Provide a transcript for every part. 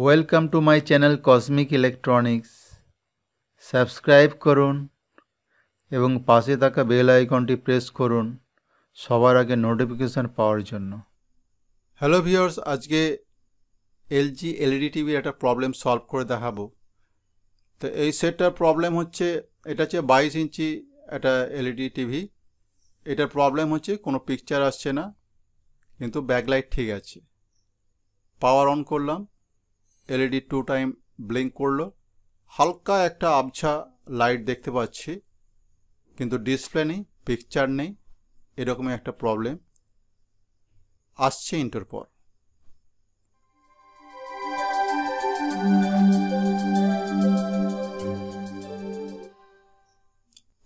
Welcome to my channel cosmic electronics subscribe করুন এবং পাশে থাকা বেল আইকনটি প্রেস করুন সবার আগে নোটিফিকেশান পাওয়ার জন্য হ্যালো ভিওর্স আজকে এলজি এলইডি টিভির একটা প্রবলেম সলভ করে দেখাবো তো এই সেটটার প্রবলেম হচ্ছে এটা হচ্ছে বাইশ ইঞ্চি একটা এলইডি টিভি e এটার প্রবলেম হচ্ছে কোনো পিকচার আসছে না কিন্তু ব্যাকলাইট ঠিক আছে পাওয়ার অন করলাম এলইডি টু টাইম ব্লিঙ্ক করলো হালকা একটা আবছা লাইট দেখতে পাচ্ছি কিন্তু ডিসপ্লে নেই পিকচার নেই এরকমই একটা প্রবলেম আসছে ইন্টার পর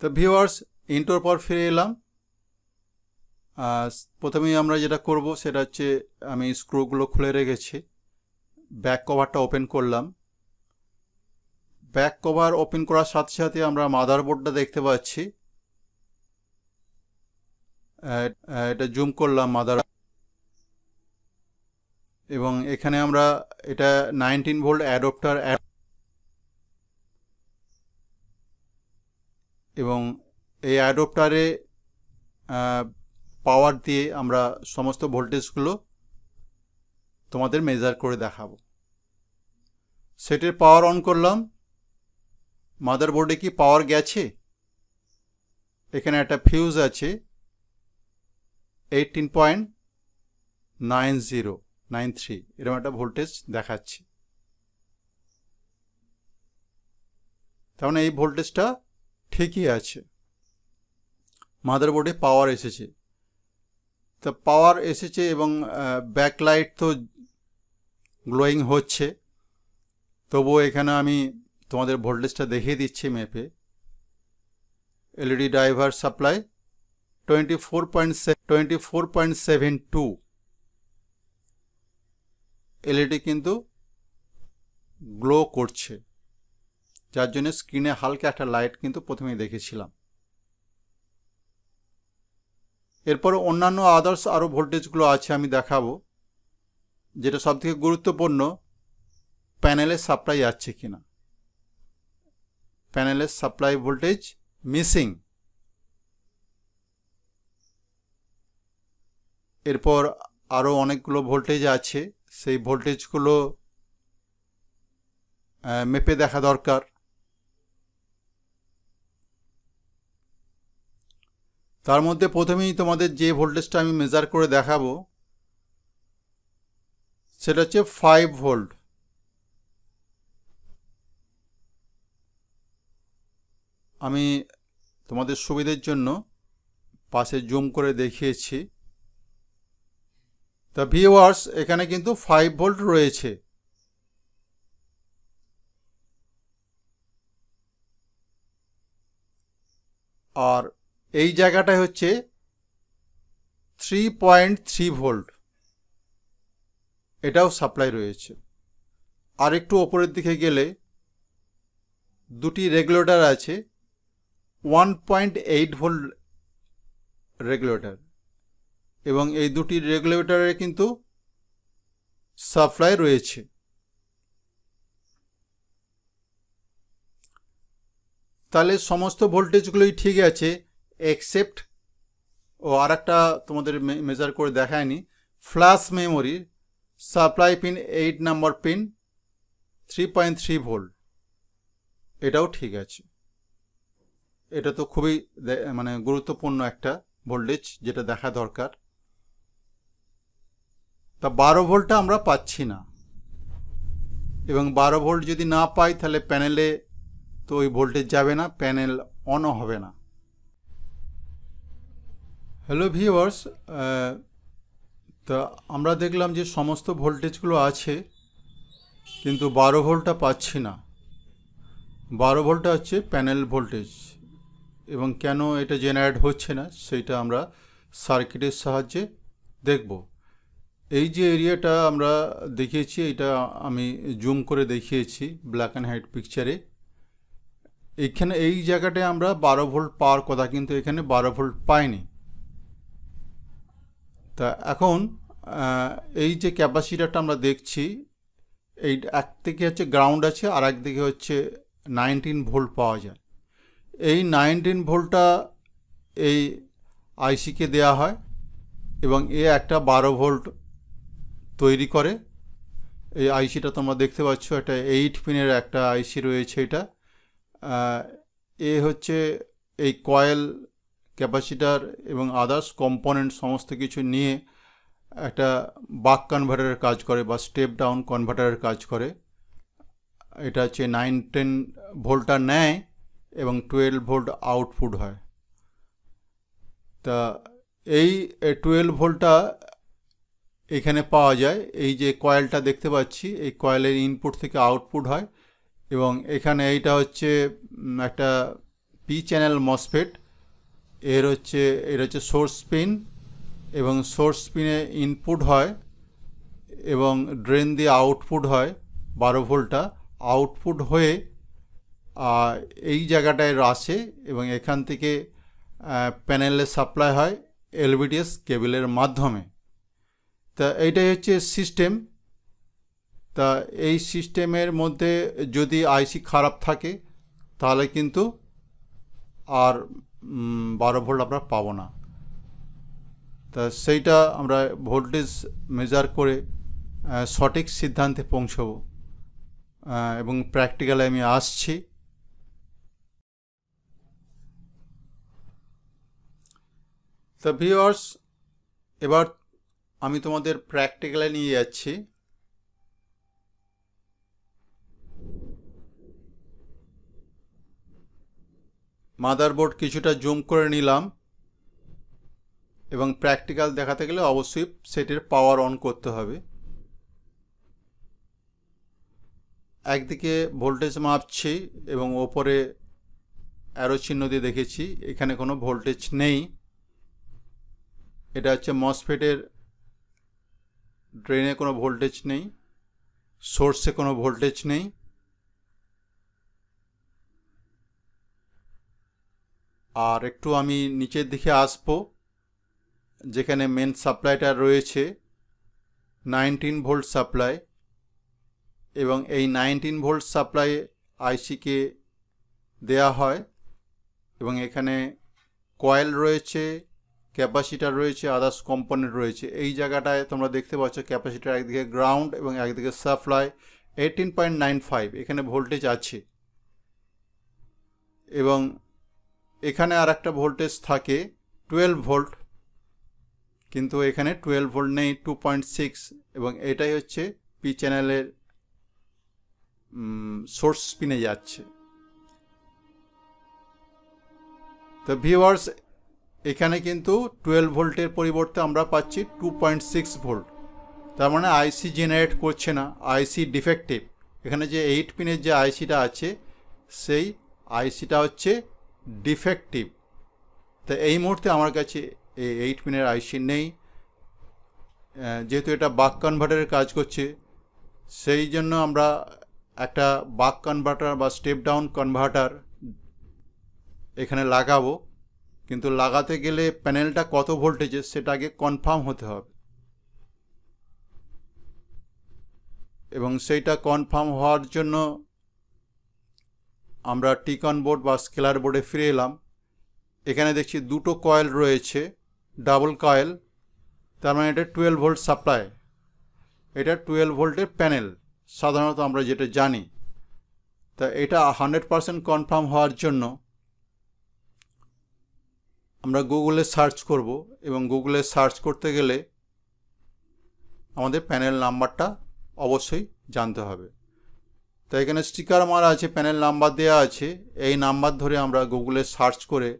তো ভিওয়ার্স ইন্টোর পর ফিরে এলাম প্রথমেই আমরা যেটা করব সেটা হচ্ছে আমি স্ক্রুগুলো খুলে রেখেছি ব্যাক কভারটা ওপেন করলাম ব্যাক কভার ওপেন করার সাথে সাথে আমরা মাদারবোর্ডটা দেখতে পাচ্ছি এটা জুম করলাম মাদার এবং এখানে আমরা এটা নাইনটিন ভোল্ট অ্যাডপ্টার এবং এই অ্যাডপ্টারে পাওয়ার দিয়ে আমরা সমস্ত ভোল্টেজগুলো তোমাদের মেজার করে দেখাবো সেটের পাওয়ার অন করলাম মাদারবোর্ডে কি পাওয়ার গেছে এখানে একটা ফিউজ আছে eighteen point nine zero nine three এরকম একটা ভোল্টেজ দেখাচ্ছে তার মানে এই ভোল্টেজটা ঠিকই আছে মাদারবোর্ডে পাওয়ার এসেছে তা পাওয়ার এসেছে এবং ব্যাকলাইট তো গ্লোয়িং হচ্ছে তবুও এখানে আমি তোমাদের ভোল্টেজটা দেখিয়ে দিচ্ছি মেপে LED driver supply twenty four point twenty four point seven two LED কিন্তু গ্লো করছে যার জন্য স্ক্রিনে হালকা একটা লাইট কিন্তু প্রথমেই দেখেছিলাম এরপর অন্যান্য আদার্স আরও ভোল্টেজগুলো আছে আমি দেখাবো যেটা সব থেকে গুরুত্বপূর্ণ প্যানেলের সাপ্লাই আসছে কিনা প্যানেলের সাপ্লাই ভোল্টেজ মিসিং এরপর আরও অনেকগুলো ভোল্টেজ আছে সেই ভোল্টেজগুলো মেপে দেখা দরকার তার মধ্যে প্রথমেই তোমাদের যে ভোল্টেজটা আমি মেজার করে দেখাবো সেটা হচ্ছে ফাইভ ভোল্ট আমি তোমাদের সুবিধের জন্য পাশে জুম করে দেখিয়েছি তা ভিওয়ার্স এখানে কিন্তু ফাইভ ভোল্ট রয়েছে আর এই জায়গাটায় হচ্ছে থ্রি পয়েন্ট থ্রি ভোল্ট এটাও সাপ্লাই রয়েছে আর একটু ওপরের দিকে গেলে দুটি রেগুলেটর আছে one point eight volt regulator এবং এই দুটি রেগুলেটরে কিন্তু সাপ্লাই রয়েছে তাহলে সমস্ত ভোল্টেজগুলোই ঠিক আছে এক্সেপ্ট ও আর একটা তোমাদের মেজার করে দেখায়নি ফ্ল্যাশ মেমোরির supply pin eight number pin three point three volt এটাও ঠিক আছে এটা তো খুবই মানে গুরুত্বপূর্ণ একটা ভোল্টেজ যেটা দেখা দরকার তা বারো ভোল্টটা আমরা পাচ্ছি না এবং বারো ভোল্ট যদি না পাই তাহলে প্যানেলে তো ওই ভোল্টেজ যাবে না প্যানেল অনও হবে না হ্যালো ভিওয়ার্স তা আমরা দেখলাম যে সমস্ত ভোল্টেজগুলো আছে কিন্তু বারো ভোল্টটা পাচ্ছি না বারো ভোল্টটা হচ্ছে প্যানেল ভোল্টেজ এবং কেন এটা জেনারেট হচ্ছে না সেটা আমরা সার্কিটের সাহায্যে দেখব এই যে এরিয়াটা আমরা দেখিয়েছি এটা আমি জুম করে দেখিয়েছি ব্ল্যাক অ্যান্ড হোয়াইট পিকচারে এখানে এই জায়গাটায় আমরা বারো ভোল্ট পাওয়ার কথা কিন্তু এখানে বারো ভোল্ট পাইনি তা এখন এই যে ক্যাপাসিটারটা আমরা দেখছি এই একদিকে হচ্ছে গ্রাউন্ড আছে আর একদিকে হচ্ছে নাইনটিন ভোল্ট পাওয়া যায় এই নাইনটিন ভোল্টটা এই আইসিকে দেয়া হয় এবং এ একটা বারো ভোল্ট তৈরি করে এই আইসিটা তোমরা দেখতে পাচ্ছ একটা এইট পিনের একটা আইসি রয়েছে এটা এ হচ্ছে এই কয়েল ক্যাপাসিটার এবং আদার্স কম্পোনেন্ট সমস্ত কিছু নিয়ে একটা বাক কনভার্টারের কাজ করে বা স্টেপ ডাউন কনভার্টারের কাজ করে এটা হচ্ছে নাইন টেন ভোল্টটা নেয় এবং টুয়েলভ ভোল্ট আউটপুট হয় তা এই টুয়েলভ ভোল্টটা এখানে পাওয়া যায় এই যে কয়েলটা দেখতে পাচ্ছি এই কয়েলের ইনপুট থেকে আউটপুট হয় এবং এখানে এইটা হচ্ছে একটা পি চ্যানেল মসফেট এর হচ্ছে এর হচ্ছে সোর্স পিন এবং সোর্স পিনে ইনপুট হয় এবং ড্রেন দিয়ে আউটপুট হয় বারো ভোল্টটা আউটপুট হয়ে এই জায়গাটায় আসে এবং এখান থেকে প্যানেলে সাপ্লাই হয় এলবিডিএস কেবিলের মাধ্যমে তা এইটাই হচ্ছে সিস্টেম তা এই সিস্টেমের মধ্যে যদি আইসি খারাপ থাকে তাহলে কিন্তু আর বারো ভোল্ট আমরা পাবো না তা সেইটা আমরা ভোল্টেজ মেজার করে সঠিক সিদ্ধান্তে পৌঁছব এবং প্র্যাকটিক্যালে আমি আসছি তা ভিওয়ার্স এবার আমি তোমাদের প্র্যাকটিক্যালে নিয়ে যাচ্ছি মাদারবোর্ড কিছুটা জুম করে নিলাম এবং প্র্যাকটিক্যাল দেখাতে গেলে অবশ্যই সেটির পাওয়ার অন করতে হবে একদিকে ভোল্টেজ মাপছি এবং ওপরে অ্যারো চিহ্ন দিয়ে দেখেছি এখানে কোনো ভোল্টেজ নেই এটা হচ্ছে মসফেটের ড্রেনে কোনো ভোল্টেজ নেই সোর্সে কোনো ভোল্টেজ নেই আর একটু আমি নিচের দিকে আসবো যেখানে মেন সাপ্লাইটা রয়েছে নাইনটিন ভোল্ট সাপ্লাই এবং এই নাইনটিন ভোল্ট সাপ্লাই আইসিকে দেয়া হয় এবং এখানে কয়েল রয়েছে ক্যাপাসিটার রয়েছে আদার্স কম্পোনেন্ট রয়েছে এই জায়গাটায় তোমরা দেখতে পাচ্ছ ক্যাপাসিটার একদিকে গ্রাউন্ড এবং একদিকে supply eighteen point nine five এখানে ভোল্টেজ আছে এবং এখানে আর একটা ভোল্টেজ থাকে টুয়েলভ ভোল্ট কিন্তু এখানে টুয়েলভ ভোল্ট নেই টু পয়েন্ট সিক্স এবং এটাই হচ্ছে পি চ্যানেলের সোর্স পিনে যাচ্ছে তো ভিওয়ার্স এখানে কিন্তু টুয়েলভ ভোল্টের পরিবর্তে আমরা পাচ্ছি টু পয়েন্ট সিক্স ভোল্ট তার মানে আইসি জেনারেট করছে না আইসি ডিফেক্টিভ এখানে যে এইট পিনের যে আইসিটা আছে সেই আইসিটা হচ্ছে ডিফেক্টিভ তো এই মুহুর্তে আমার কাছে এই এইট মিনের আইসি নেই যেহেতু এটা বাক কনভার্টারের কাজ করছে সেই জন্য আমরা একটা বাক কনভার্টার বা স্টেপ ডাউন কনভার্টার এখানে লাগাবো কিন্তু লাগাতে গেলে প্যানেলটা কত ভোল্টেজের সেটা আগে কনফার্ম হতে হবে এবং সেইটা কনফার্ম হওয়ার জন্য আমরা টিকন বোর্ড বা স্কেলার বোর্ডে ফিরে এলাম এখানে দেখছি দুটো কয়েল রয়েছে ডাবল কয়েল তার মানে এটা টুয়েলভ ভোল্ট সাপ্লাই এটা টুয়েলভ ভোল্টের প্যানেল সাধারণত আমরা যেটা জানি তা এটা হান্ড্রেড পারসেন্ট কনফার্ম হওয়ার জন্য আমরা গুগলে সার্চ করব এবং গুগলে সার্চ করতে গেলে আমাদের প্যানেল নাম্বারটা অবশ্যই জানতে হবে তো এখানে স্টিকার মারা আছে প্যানেল নাম্বার দেওয়া আছে এই নাম্বার ধরে আমরা গুগলে সার্চ করে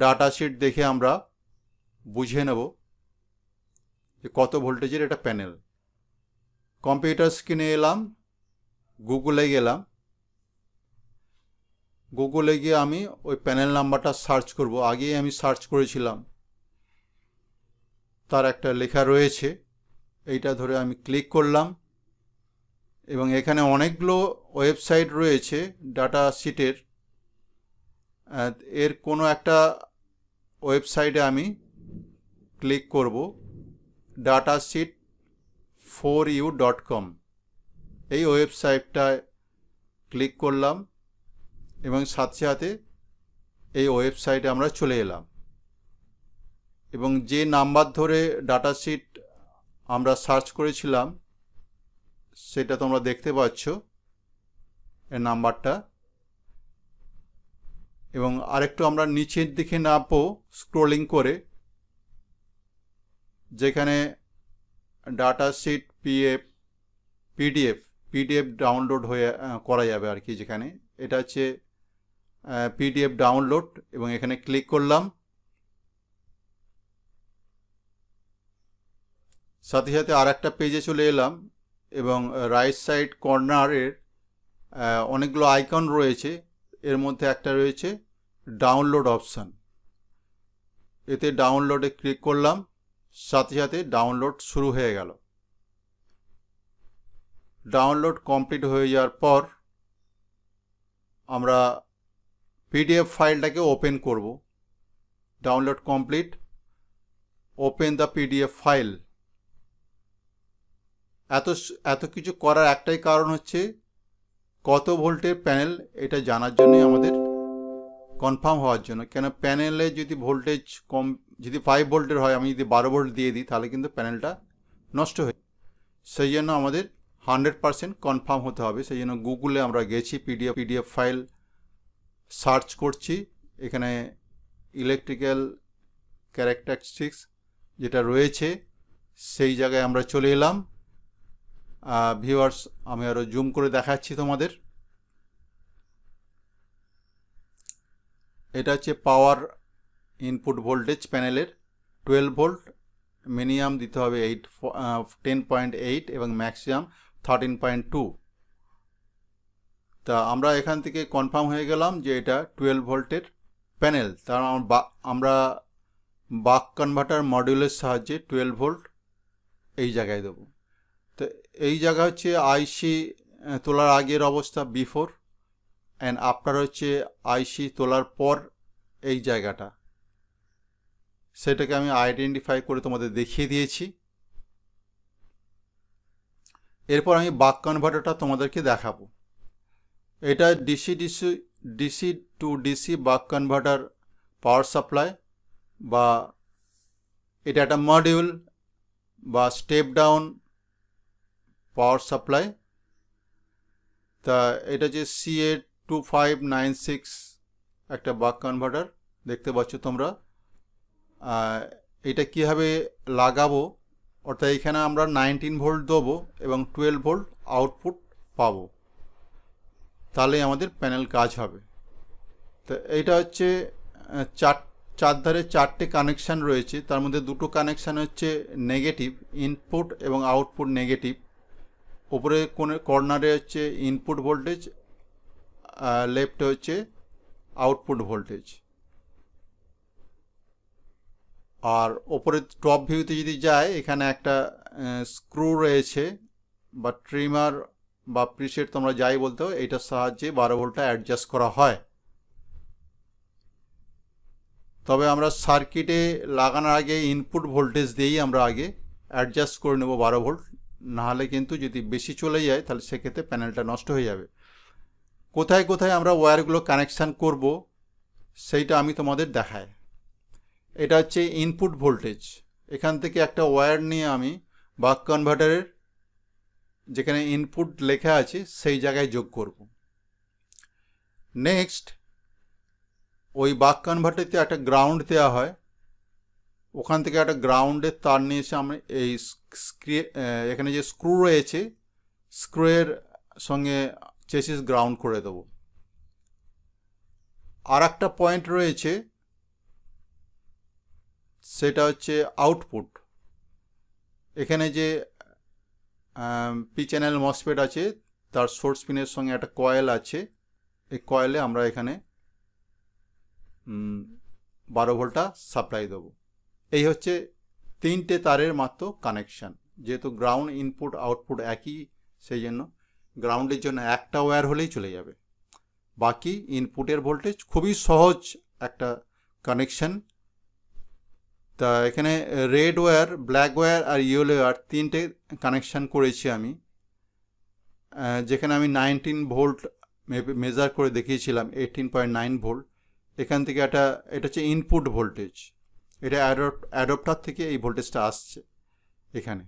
ডাটা শিট দেখে আমরা বুঝে নেব যে কত ভোল্টেজের এটা প্যানেল কম্পিউটার স্ক্রিনে এলাম গুগলে গেলাম গুগলে গিয়ে আমি ওই প্যানেল নাম্বারটা সার্চ করব আগেই আমি সার্চ করেছিলাম তার একটা লেখা রয়েছে এইটা ধরে আমি ক্লিক করলাম এবং এখানে অনেকগুলো ওয়েবসাইট রয়েছে ডাটা শিটের এর কোনো একটা ওয়েবসাইটে আমি ক্লিক করব data sheet four U dot com এই ওয়েবসাইটটায় ক্লিক করলাম এবং সাথে সাথে এই ওয়েবসাইটে আমরা চলে এলাম এবং যে নাম্বার ধরে ডাটা শিট আমরা সার্চ করেছিলাম সেটা তোমরা দেখতে পাচ্ছ এর নাম্বারটা এবং আরেকটু আমরা নিচের দিকে পো স্ক্রোলিং করে যেখানে data sheet PF PDF PDF download হয়ে করা যাবে আর কি যেখানে এটা হচ্ছে পিডিএফ ডাউনলোড এবং এখানে ক্লিক করলাম সাথে সাথে আর একটা পেজে চলে এলাম এবং রাইট সাইড কর্নারের অনেকগুলো আইকন রয়েছে এর মধ্যে একটা রয়েছে ডাউনলোড অপশান এতে ডাউনলোডে ক্লিক করলাম সাথে সাথে ডাউনলোড শুরু হয়ে গেল ডাউনলোড কমপ্লিট হয়ে যাওয়ার পর আমরা পিডিএফ ফাইলটাকে ওপেন করব download complete open the PDF file এত এত কিছু করার একটাই কারণ হচ্ছে কত ভোল্টের প্যানেল এটা জানার জন্য আমাদের কনফার্ম হওয়ার জন্য কেন প্যানেলে যদি ভোল্টেজ কম যদি ফাইভ ভোল্টের হয় আমি যদি বারো ভোল্ট দিয়ে দিই তাহলে কিন্তু প্যানেলটা নষ্ট হয়ে সেই জন্য আমাদের হান্ড্রেড পারসেন্ট কনফার্ম হতে হবে সেই জন্য গুগলে আমরা গেছি পিডিএফ পিডিএফ ফাইল সার্চ করছি এখানে ইলেকট্রিক্যাল ক্যারেক্টারিস্টিক্স যেটা রয়েছে সেই জায়গায় আমরা চলে এলাম ভিউয়ার্স আমি আরও জুম করে দেখাচ্ছি তোমাদের এটা হচ্ছে পাওয়ার ইনপুট ভোল্টেজ প্যানেলের টুয়েলভ ভোল্ট মিনিমাম দিতে হবে এইট টেন পয়েন্ট এইট এবং ম্যাক্সিমাম থার্টিন পয়েন্ট টু তা আমরা এখান থেকে কনফার্ম হয়ে গেলাম যে এটা টুয়েলভ ভোল্টের প্যানেল তার আমরা বাক কনভার্টার মডিউলের সাহায্যে টুয়েলভ ভোল্ট এই জায়গায় দেবো তো এই জায়গা হচ্ছে আইসি তোলার আগের অবস্থা বিফোর অ্যান্ড আফটার হচ্ছে আইসি তোলার পর এই জায়গাটা সেটাকে আমি আইডেন্টিফাই করে তোমাদের দেখিয়ে দিয়েছি এরপর আমি বাক কনভার্টারটা তোমাদেরকে দেখাবো এটা DC DC DC to DC buck converter power supply বা এটা একটা মডিউল বা স্টেপ ডাউন পাওয়ার সাপ্লাই তা এটা যে CA two five nine six একটা বাক কনভার্টার দেখতে পাচ্ছ তোমরা এটা কীভাবে লাগাবো অর্থাৎ এখানে আমরা নাইনটিন ভোল্ট দেবো এবং টুয়েলভ ভোল্ট আউটপুট পাবো তাহলে আমাদের প্যানেল কাজ হবে তো এইটা হচ্ছে চার চারধারে চারটে কানেকশান রয়েছে তার মধ্যে দুটো কানেকশান হচ্ছে নেগেটিভ ইনপুট এবং আউটপুট নেগেটিভ উপরে কোনে কর্নারে হচ্ছে ইনপুট ভোল্টেজ লেফটে হচ্ছে আউটপুট ভোল্টেজ আর ওপরে টপ ভিউতে যদি যায় এখানে একটা স্ক্রু রয়েছে বা ট্রিমার বা প্রিসেট তোমরা যাই বলতে এটার সাহায্যে বারো ভোল্টটা অ্যাডজাস্ট করা হয় তবে আমরা সার্কিটে লাগানোর আগে ইনপুট ভোল্টেজ দিয়েই আমরা আগে অ্যাডজাস্ট করে নেব বারো ভোল্ট নাহলে কিন্তু যদি বেশি চলে যায় তাহলে সেক্ষেত্রে প্যানেলটা নষ্ট হয়ে যাবে কোথায় কোথায় আমরা ওয়্যারগুলো কানেকশান করব সেইটা আমি তোমাদের দেখাই এটা হচ্ছে ইনপুট ভোল্টেজ এখান থেকে একটা ওয়্যার নিয়ে আমি বাক কনভার্টারের যেখানে ইনপুট লেখা আছে সেই জায়গায় যোগ করব নেক্সট ওই বাক কনভার্টারতে একটা গ্রাউন্ড দেওয়া হয় ওখান থেকে একটা গ্রাউন্ডের তার নিয়ে এসে আমি এই এখানে যে স্ক্রু রয়েছে স্ক্রুয়ের সঙ্গে চেসিস গ্রাউন্ড করে দেব আর একটা পয়েন্ট রয়েছে সেটা হচ্ছে আউটপুট এখানে যে পি চ্যানেল মসপেট আছে তার সোর্স পিনের সঙ্গে একটা কয়েল আছে এই কয়েলে আমরা এখানে বারো ভোল্টটা সাপ্লাই দেবো এই হচ্ছে তিনটে তারের মাত্র কানেকশান যেহেতু গ্রাউন্ড ইনপুট আউটপুট একই সেই জন্য গ্রাউন্ডের জন্য একটা ওয়্যার হলেই চলে যাবে বাকি ইনপুটের ভোল্টেজ খুবই সহজ একটা কানেকশান তা এখানে রেড ওয়্যার ব্ল্যাক ওয়্যার আর ইয়েলো ওয়্যার তিনটে কানেকশান করেছি আমি যেখানে আমি নাইনটিন ভোল্ট মেজার করে দেখিয়েছিলাম এইটিন পয়েন্ট নাইন ভোল্ট এখান থেকে একটা এটা হচ্ছে ইনপুট ভোল্টেজ এটা অ্যাডপ্টার থেকে এই ভোল্টেজটা আসছে এখানে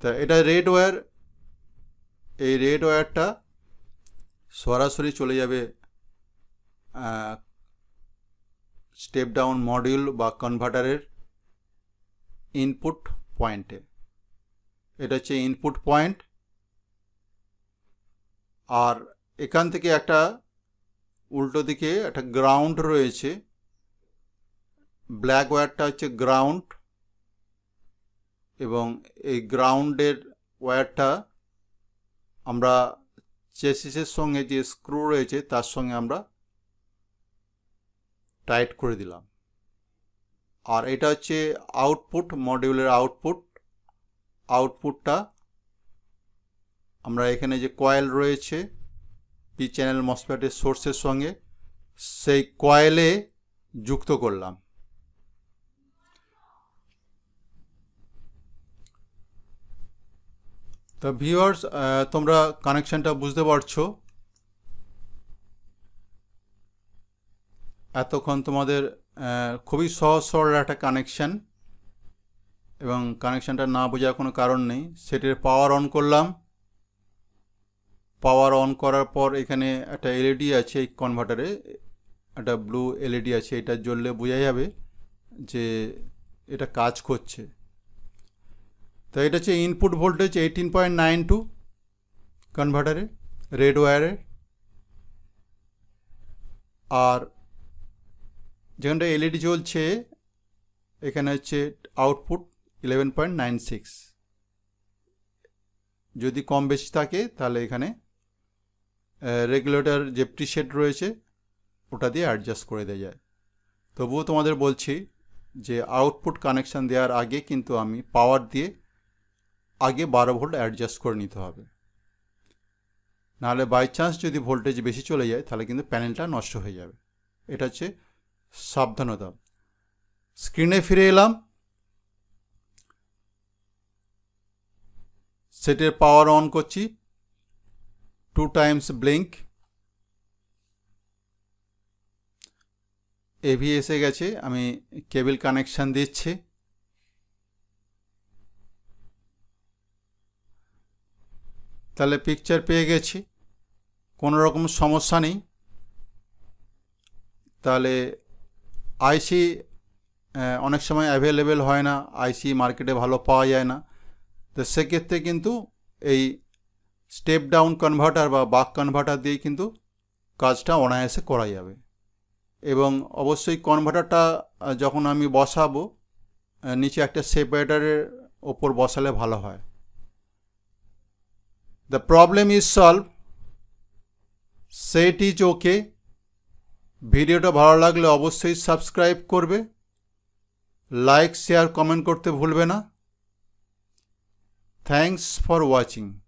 তা এটা রেড ওয়ার এই রেড ওয়ারটা সরাসরি চলে যাবে স্টেপ ডাউন মডিউল বা কনভার্টারের ইনপুট পয়েন্টে এটা হচ্ছে ইনপুট পয়েন্ট আর এখান থেকে একটা উল্টো দিকে একটা গ্রাউন্ড রয়েছে ব্ল্যাক ওয়্যারটা হচ্ছে গ্রাউন্ড এবং এই গ্রাউন্ডের ওয়্যারটা আমরা চেসিসের সঙ্গে যে স্ক্রু রয়েছে তার সঙ্গে আমরা টাইট করে দিলাম আর এটা হচ্ছে আউটপুট মডিউলের আউটপুট আউটপুটটা আমরা এখানে যে কয়েল রয়েছে পি চ্যানেল মসপ্যাটের সোর্সের সঙ্গে সেই কয়েলে যুক্ত করলাম তো ভিউয়ার্স uh, তোমরা কানেকশানটা বুঝতে পারছো এতক্ষণ তোমাদের uh, খুবই সহজ সরল একটা কানেকশান এবং কানেকশানটা না বোঝার কোনো কারণ নেই সেটির পাওয়ার অন করলাম পাওয়ার অন করার পর এখানে একটা এলইডি e আছে এই কনভার্টারে একটা ব্লু এলইডি e আছে এটা জ্বললে বোঝা যাবে যে এটা কাজ করছে তো এটা হচ্ছে input voltage eighteen point nine two কনভার্টারে রেড ওয়্যারের আর যেখানটা এলইডি চলছে e এখানে হচ্ছে output eleven point nine six যদি কম বেশি থাকে তাহলে এখানে রেগুলেটর যে প্রিসেট রয়েছে ওটা দিয়ে অ্যাডজাস্ট করে দেওয়া যায় তবুও তোমাদের বলছি যে আউটপুট কানেকশান দেওয়ার আগে কিন্তু আমি পাওয়ার দিয়ে আগে বারো ভোল্ট অ্যাডজাস্ট করে নিতে হবে নাহলে বাই চান্স যদি ভোল্টেজ বেশি চলে যায় তাহলে কিন্তু প্যানেলটা নষ্ট হয়ে যাবে এটা হচ্ছে সাবধানতা স্ক্রিনে ফিরে এলাম সেটের পাওয়ার অন করছি টু টাইমস ব্লিঙ্ক এভি এসে গেছে আমি কেবিল কানেকশান দিচ্ছি তাহলে পিকচার পেয়ে গেছি কোনো রকম সমস্যা নেই তাহলে আইসি অনেক সময় অ্যাভেলেবেল হয় না আইসি মার্কেটে ভালো পাওয়া যায় না তো সেক্ষেত্রে কিন্তু এই স্টেপ ডাউন কনভার্টার বা বাক কনভার্টার দিয়ে কিন্তু কাজটা অনায়াসে করা যাবে এবং অবশ্যই কনভার্টারটা যখন আমি বসাবো নিচে একটা সেপারেটারের ওপর বসালে ভালো হয় The problem is solved. Set is okay ভিডিওটা ভালো লাগলে অবশ্যই সাবস্ক্রাইব করবে লাইক শেয়ার কমেন্ট করতে ভুলবে না থ্যাংকস ফর ওয়াচিং